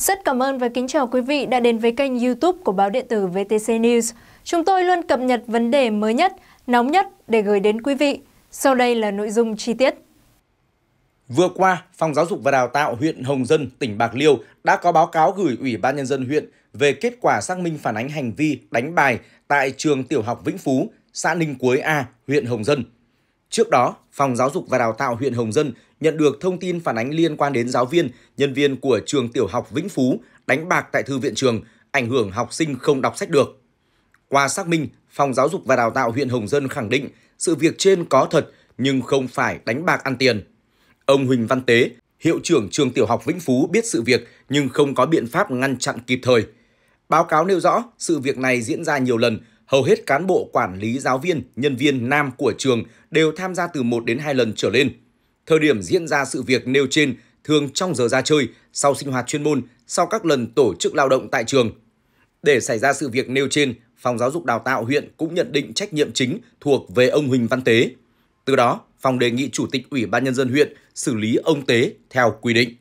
Rất cảm ơn và kính chào quý vị đã đến với kênh youtube của báo điện tử VTC News. Chúng tôi luôn cập nhật vấn đề mới nhất, nóng nhất để gửi đến quý vị. Sau đây là nội dung chi tiết. Vừa qua, Phòng Giáo dục và Đào tạo huyện Hồng Dân, tỉnh Bạc Liêu đã có báo cáo gửi Ủy ban Nhân dân huyện về kết quả xác minh phản ánh hành vi đánh bài tại trường tiểu học Vĩnh Phú, xã Ninh Quế A, huyện Hồng Dân. Trước đó, Phòng Giáo dục và Đào tạo huyện Hồng Dân nhận được thông tin phản ánh liên quan đến giáo viên, nhân viên của trường tiểu học Vĩnh Phú đánh bạc tại thư viện trường, ảnh hưởng học sinh không đọc sách được. Qua xác minh, Phòng Giáo dục và Đào tạo huyện Hồng Dân khẳng định sự việc trên có thật nhưng không phải đánh bạc ăn tiền. Ông Huỳnh Văn Tế, hiệu trưởng trường tiểu học Vĩnh Phú biết sự việc nhưng không có biện pháp ngăn chặn kịp thời. Báo cáo nêu rõ sự việc này diễn ra nhiều lần, hầu hết cán bộ quản lý giáo viên, nhân viên nam của trường đều tham gia từ 1 đến 2 lần trở lên. Thời điểm diễn ra sự việc nêu trên thường trong giờ ra chơi, sau sinh hoạt chuyên môn, sau các lần tổ chức lao động tại trường. Để xảy ra sự việc nêu trên, Phòng Giáo dục Đào tạo huyện cũng nhận định trách nhiệm chính thuộc về ông Huỳnh Văn Tế. Từ đó, phòng đề nghị Chủ tịch Ủy ban Nhân dân huyện xử lý ông Tế theo quy định.